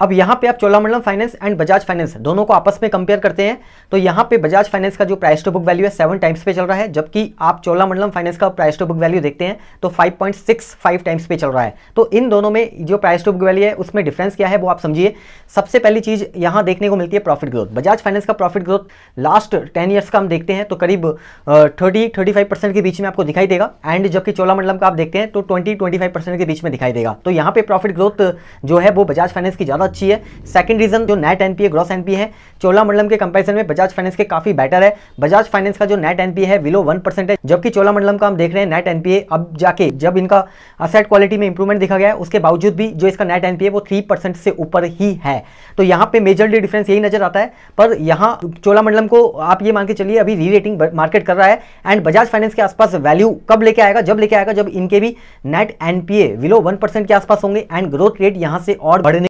अब यहाँ पे आप Cholamandalam finance and Bajaj finance दोनों को आपस में कंपेयर करते हैं तो यहाँ पे बजाज फाइनेंस का जो प्राइस टू बुक वैल्यू है सेवन टाइम्स पे चल रहा है जबकि आप चोलामंडलम फाइनेंस का प्राइस टू बुक वैल्यू देखते हैं तो 5.65 टाइम्स पे चल रहा है तो इन दोनों में जो प्राइस टू बुक वैल्यू है उसमें डिफरेंस क्या है वो आप समझिए सबसे पहली चीज़ यहाँ देखने को मिलती है प्रॉफिट ग्रोथ बजाज फाइनेंस का profit growth last ten years का हम देखते हैं तो करीब थर्टी थर्टी के बीच में आपको दिखाई देगा एंड जबकि चोलामंडलम का आप देखते हैं तो ट्वेंटी ट्वेंटी के बीच में दिखाई देगा तो यहाँ पे प्रॉफिट ग्रोथ जो है वो बजाज फाइनेंस की ज़्यादा अच्छी है सेकंड रीजन जो नेट एनपीए ग्रॉस एनपीए है चोला मंडलम के कंपैरिजन में बजाज फाइनेंस के काफी बेटर है बजाज फाइनेंस का जो नेट एनपीए है विलो वन परसेंट है जबकि चोला मंडलम का हम देख रहे हैं नेट एनपीए अब जाके जब इनका असेट क्वालिटी में इंप्रूवमेंट दिखा गया है उसके बावजूद भी जो इसका नेट एनपीए वो थ्री से ऊपर ही है तो यहाँ पे मेजरली डिफरेंस यही नजर आता है पर यहाँ चोला मंडलम को आप ये मान के चलिए अभी री रेटिंग मार्केट कर रहा है एंड बजाज फाइनेंस के आसपास वैल्यू कब लेके आएगा जब लेके आएगा जब इनके भी net NPA below one percent के आसपास होंगे एंड ग्रोथ रेट यहाँ से और बढ़ने